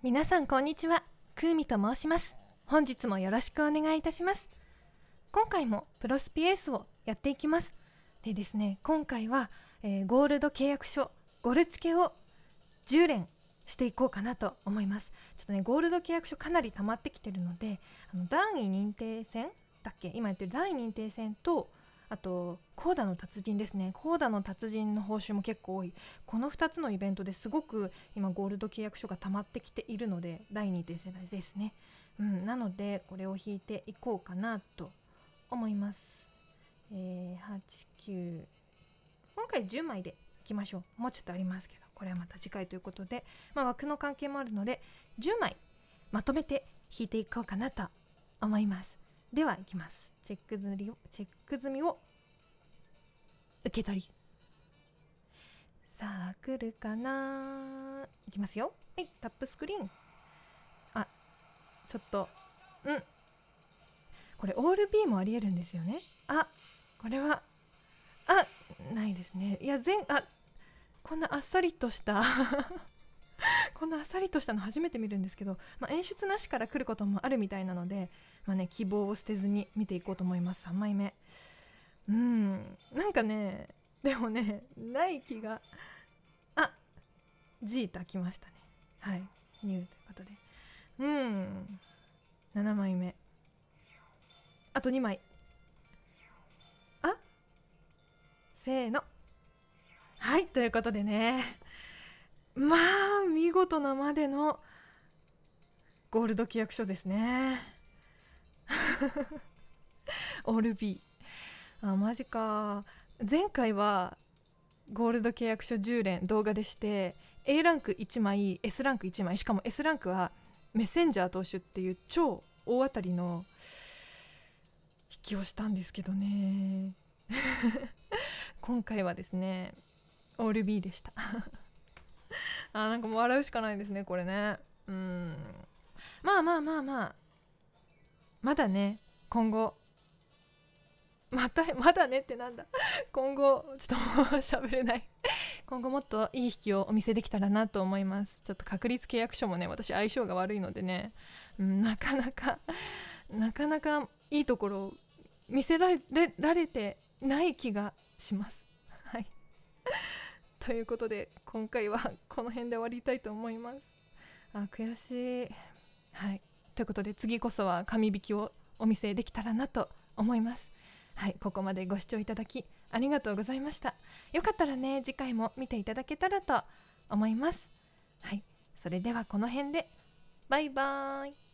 皆さんこんにちはクーミと申します本日もよろしくお願いいたします今回もプロスピエースをやっていきますでですね今回は、えー、ゴールド契約書ゴルチケを10連していこうかなと思いますちょっとねゴールド契約書かなり溜まってきてるのであの段位認定戦だっけ今やってる段位認定戦とあとコーダの達人ですねコーダの達人の報酬も結構多いこの2つのイベントですごく今ゴールド契約書が溜まってきているので第2世代ですね、うん、なのでこれを引いていこうかなと思います、えー、8今回10枚でいきましょうもうちょっとありますけどこれはまた次回ということで、まあ、枠の関係もあるので10枚まとめて引いていこうかなと思いますではいきますチェック済みをチェック済みを受け取りさあ来るかないきますよはいタップスクリーンあちょっとうんこれオール B もありえるんですよねあこれはあないですねいや全あこんなあっさりとしたこんなあさりとしたの初めて見るんですけど、まあ、演出なしから来ることもあるみたいなので、まあね、希望を捨てずに見ていこうと思います3枚目うんなんかねでもねない気があジータ来ましたねはいニューということでうん7枚目あと2枚あせーのはいということでねまあ見事なまでのゴールド契約書ですね オール B あマジか前回はゴールド契約書10連動画でして A ランク1枚 S ランク1枚しかも S ランクはメッセンジャー投手っていう超大当たりの引きをしたんですけどね 今回はですねオール B でした あなんかもう笑うしかないですねこれねうんまあまあまあまあまだね今後また まだねってなんだ 今後ちょっともう喋れない今後もっといい引きをお見せできたらなと思いますちょっと確率契約書もね私相性が悪いのでね、うん、なかなかなかなかいいところを見せられてない気がしますということで今回はこの辺で終わりたいと思いますあ悔しいはいということで次こそは神引きをお見せできたらなと思いますはいここまでご視聴いただきありがとうございましたよかったらね次回も見ていただけたらと思いますはいそれではこの辺でバイバーイ